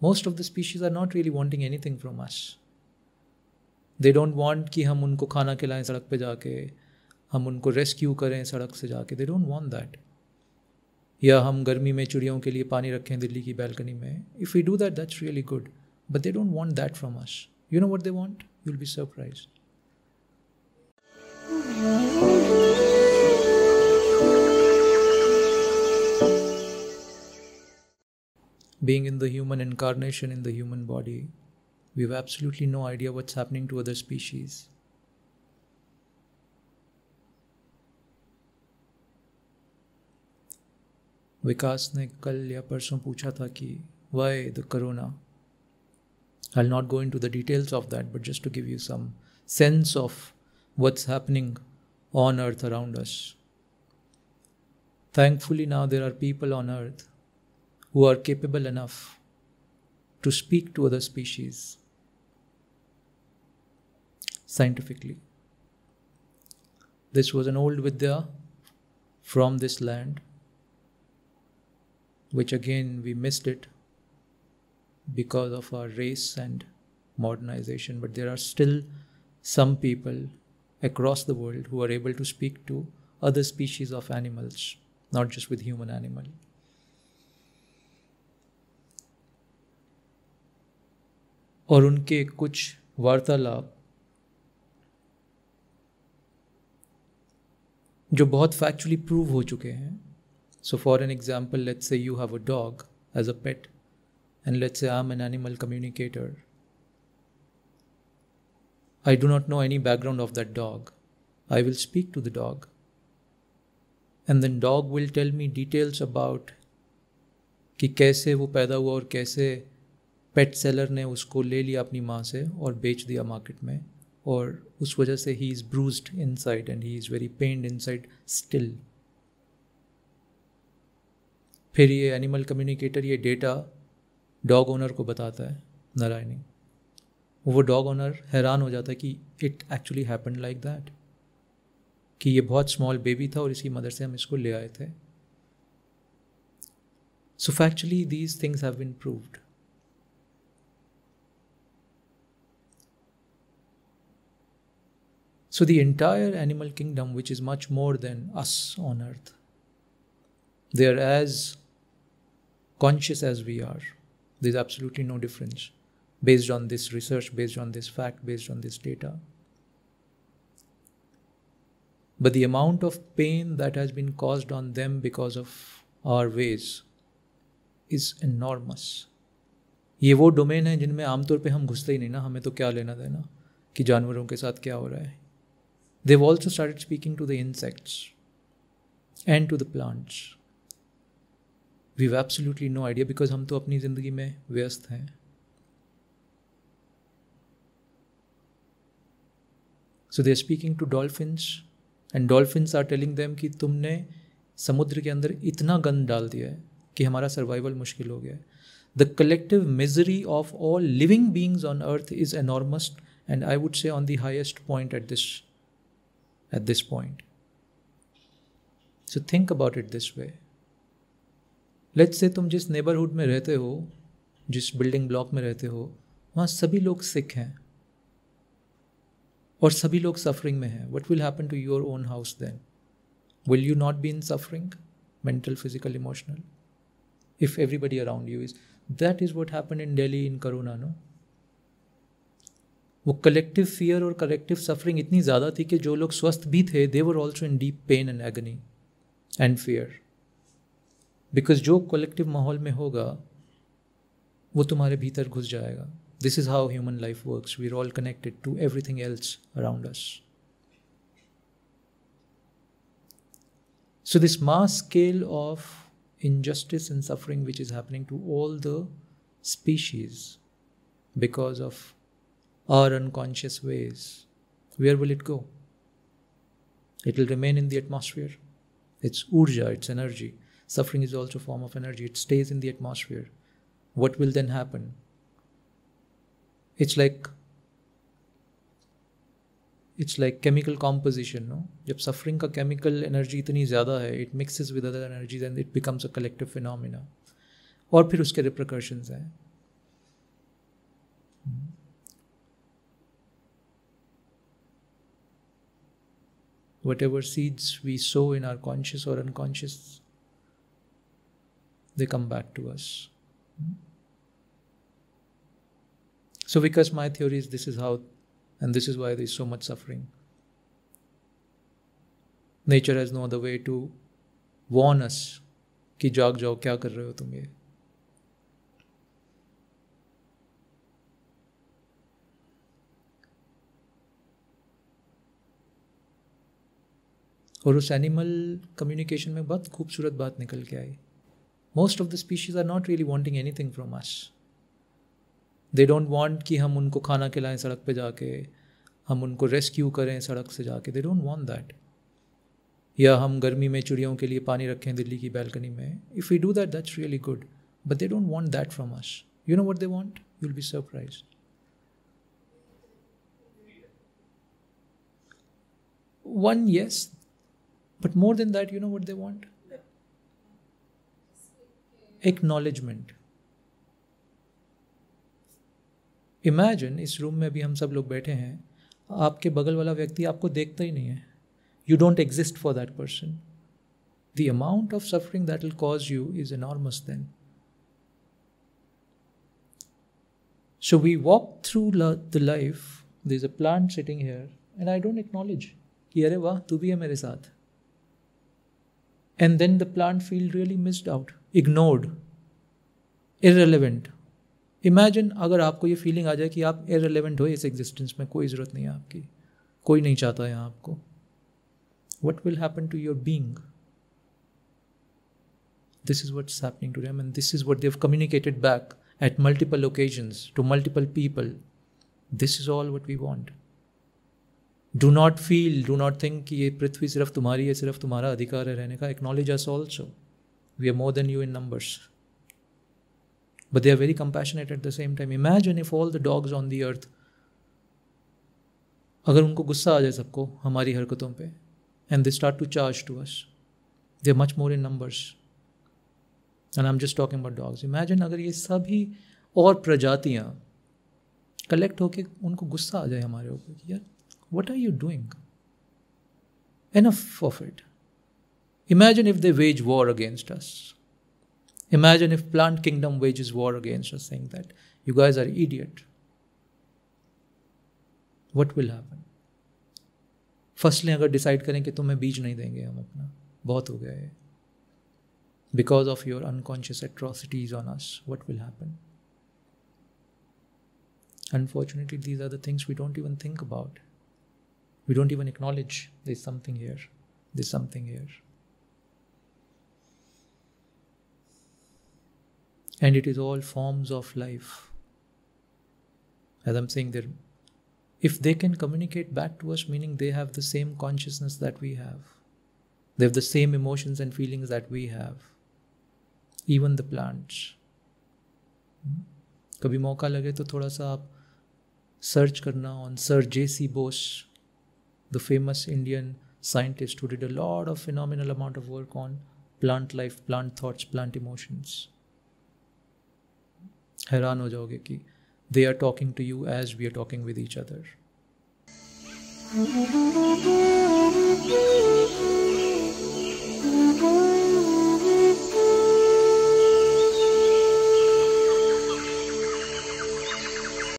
most of the species are not really wanting anything from us. They don't want ki hum unko khana khilayein sadak pe jaake, hum unko rescue karein sadak se jaake. They don't want that. Ya hum garmi mein chudiyon ke liye paani rakhein Delhi balcony If we do that, that's really good. But they don't want that from us. You know what they want? You'll be surprised. being in the human incarnation in the human body, we have absolutely no idea what's happening to other species. विकास ने कल या परसों पूछा था कि why the I'll not go into the details of that, but just to give you some sense of what's happening on earth around us. Thankfully, now there are people on earth who are capable enough to speak to other species scientifically. This was an old Vidya from this land, which again we missed it because of our race and modernization. But there are still some people across the world who are able to speak to other species of animals, not just with human animals. और उनके कुछ वार्तालाप जो बहुत factually prove हो चुके हैं so for an example let's say you have a dog as a pet and let's say I am an animal communicator I do not know any background of that dog I will speak to the dog and then dog will tell me details about कि कैसे वो पैदा हुआ और कैसे पेट seller ने उसको ले लिया अपनी माँ से और बेच दिया मार्केट में और उस वजह से ही is bruised inside and he is very pained inside still फिर ये एनिमल कम्युनिकेटर ये डेटा डॉग ओनर को बताता है नारायणी वो डॉग ओनर हैरान हो जाता है कि it actually happen like that कि ये बहुत स्मॉल बेबी था और इसकी मदर से हम इसको ले आए थे so factually these things have been proved So, the entire animal kingdom, which is much more than us on earth, they are as conscious as we are. There's absolutely no difference based on this research, based on this fact, based on this data. But the amount of pain that has been caused on them because of our ways is enormous. ये वो domain है जिनमें आमतौर पे हम घुसते ही नहीं ना हमें तो क्या लेना देना कि जानवरों के साथ क्या हो रहा है They've also started speaking to the insects and to the plants. We have absolutely no idea because हम तो अपनी ज़िंदगी में व्यस्त हैं so they speaking to dolphins and dolphins are telling them कि तुमने समुद्र के अंदर इतना गंद डाल दिया है कि हमारा सर्वाइवल मुश्किल हो गया है the collective misery of all living beings on earth is enormous and I would say on the highest point at this at this point. So think about it this way. Let's से तुम जिस neighbourhood में रहते हो जिस building block में रहते हो वहाँ सभी लोग सिख हैं और सभी लोग सफरिंग में हैं what will happen to your own house then will you not be in suffering mental physical emotional if everybody around you is that is what happen in daily in corona no वो collective fear और collective suffering इतनी ज़्यादा थी कि जो लोग स्वस्थ भी थे they were also in deep pain and agony and fear because जो कलेक्टिव माहौल में होगा वो तुम्हारे भीतर घुस जाएगा this is how human life work we are all connected to everything else around us so this mass scale of injustice and suffering which is happening to all the species because of Our unconscious ways, where will it go? It will remain in the atmosphere. It's urja, it's energy. Suffering is also a form of energy. It stays in the atmosphere. What will then happen? It's like it's like chemical composition, no? Jab suffering ka chemical energy itni zyada hai, it mixes with other energies and it becomes a collective phenomena. Or phir uske repercussions Whatever seeds we sow in our conscious or unconscious, they come back to us. So, because my theory is this is how, and this is why there is so much suffering. has no other way to warn us. कि जाग जाओ क्या कर रहे हो तुम ये और उस एनिमल कम्युनिकेशन में बहुत खूबसूरत बात निकल के आई most of the species are not really wanting anything from us they don't want कि हम उनको खाना खिलाएं सड़क पे जाके हम उनको रेस्क्यू करें सड़क से जाके दे डोंट वांट दैट या हम गर्मी में चिड़ियों के लिए पानी रखें दिल्ली की बैल्कनी में if you do that that's really good but they don't want that from us you know what they want you will be surprise one yes But more than that, you know what they want? Acknowledgement imagine इस room में भी हम सब लोग बैठे हैं आपके बगल वाला व्यक्ति आपको देखता ही नहीं है you don't exist for that person the amount of suffering that will cause you is enormous then so we walk through the life the is a plant sitting here and I don't acknowledge कि अरे वाह तू भी है मेरे साथ And then the plant field really missed out, ignored, irrelevant. Imagine अगर आपको ये फीलिंग आ जाए कि आप इरेलीवेंट हो इस एग्जिस्टेंस में कोई ज़रूरत नहीं है आपकी कोई नहीं चाहता है आपको what will happen to your being this is what's happening to them and this is what they've communicated back at multiple occasions to multiple people this is all what we want do not feel do not think कि ये पृथ्वी सिर्फ तुम्हारी है सिर्फ तुम्हारा अधिकार है रहने का acknowledge us also we are more than you in numbers but they are very compassionate at the same time imagine if all the dogs on the earth अगर उनको गुस्सा आ जाए सबको हमारी हरकतों पर and they start to charge to us they are much more in numbers and I am just talking about dogs imagine अगर ये सभी और प्रजातियाँ कलेक्ट होकर उनको गुस्सा आ जाए हमारे ऊपर कि यार what are you doing? Enough of it. Imagine if they wage war against us. Imagine if plant kingdom wages war against us, saying that you guys are idiot. What will happen? Firstly, if we decide that we will not give you seed, it's enough. Because of your unconscious atrocities on us, what will happen? Unfortunately, these are the things we don't even think about. We don't even acknowledge there's something here. There's something here. And it is all forms of life. As I'm saying, there, if they can communicate back to us, meaning they have the same consciousness that we have, they have the same emotions and feelings that we have, even the plants. कभी मौका लगे तो थोड़ा सा आप search करना on sir J C Bose the famous Indian scientist who did a lot of phenomenal amount of work on plant life, plant thoughts, plant emotions. they are talking to you as we are talking with each other.